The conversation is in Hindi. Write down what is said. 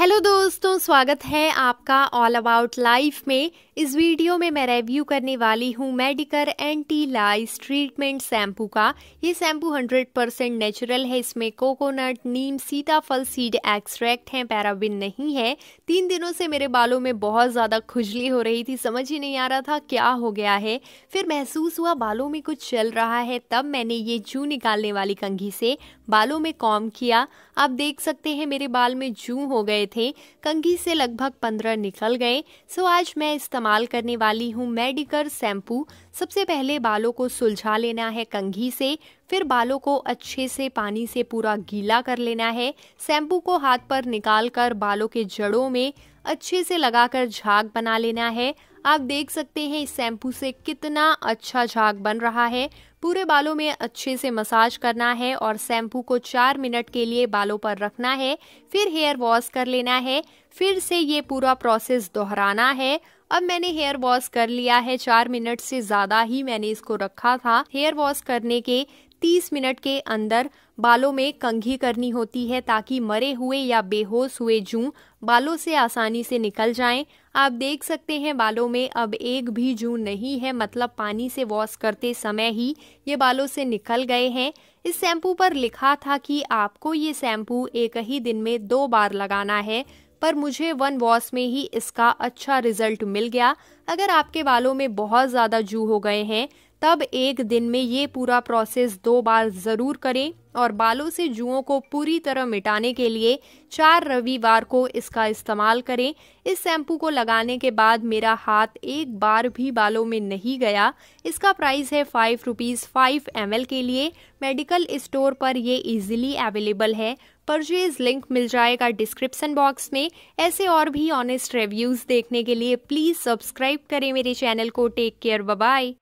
हेलो दोस्तों स्वागत है आपका ऑल अबाउट लाइफ में इस वीडियो में मैं रिव्यू करने वाली हूँ Mediker anti lice treatment shampoo का ये शैम्पू 100 परसेंट नेचुरल है इसमें कोकोनट नीम सीताफल सीड एक्सट्रैक्ट हैं पैराबिन नहीं है तीन दिनों से मेरे बालों में बहुत ज़्यादा खुजली हो रही थी समझ ही नहीं आ रहा था क्या हो गया है फिर महसूस हुआ बालों में कुछ चल रहा है तब मैंने ये जू निकालने वाली कंघी से बालों में कॉम किया आप देख सकते हैं मेरे बाल में जू हो गए थे कंघी से लगभग पंद्रह निकल गए सो आज मैं इस्तेमाल करने वाली हूँ मेडिकर शैम्पू सबसे पहले बालों को सुलझा लेना है कंघी से फिर बालों को अच्छे से पानी से पूरा गीला कर लेना है शैम्पू को हाथ पर निकाल कर बालों के जड़ों में अच्छे से लगाकर झाग बना लेना है आप देख सकते हैं इस शैम्पू से कितना अच्छा झाग बन रहा है पूरे बालों में अच्छे से मसाज करना है और शैम्पू को चार मिनट के लिए बालों पर रखना है फिर हेयर वॉश कर लेना है फिर से ये पूरा प्रोसेस दोहराना है अब मैंने हेयर वॉश कर लिया है चार मिनट से ज़्यादा ही मैंने इसको रखा था हेयर वॉश करने के 30 मिनट के अंदर बालों में कंघी करनी होती है ताकि मरे हुए या बेहोश हुए जू बालों से आसानी से निकल जाएं। आप देख सकते हैं बालों में अब एक भी जू नहीं है मतलब पानी से वॉश करते समय ही ये बालों से निकल गए हैं इस शैम्पू पर लिखा था कि आपको ये शैम्पू एक ही दिन में दो बार लगाना है पर मुझे वन वॉश में ही इसका अच्छा रिजल्ट मिल गया अगर आपके बालों में बहुत ज़्यादा जू हो गए हैं तब एक दिन में ये पूरा प्रोसेस दो बार ज़रूर करें और बालों से जुओं को पूरी तरह मिटाने के लिए चार रविवार को इसका इस्तेमाल करें इस शैम्पू को लगाने के बाद मेरा हाथ एक बार भी बालों में नहीं गया इसका प्राइस है फाइव रुपीज़ फाइव एम के लिए मेडिकल स्टोर पर ये इजीली अवेलेबल है परचेज लिंक मिल जाएगा डिस्क्रिप्सन बॉक्स में ऐसे और भी ऑनेस्ट रिव्यूज़ देखने के लिए प्लीज़ सब्सक्राइब करें मेरे चैनल को टेक केयर बाय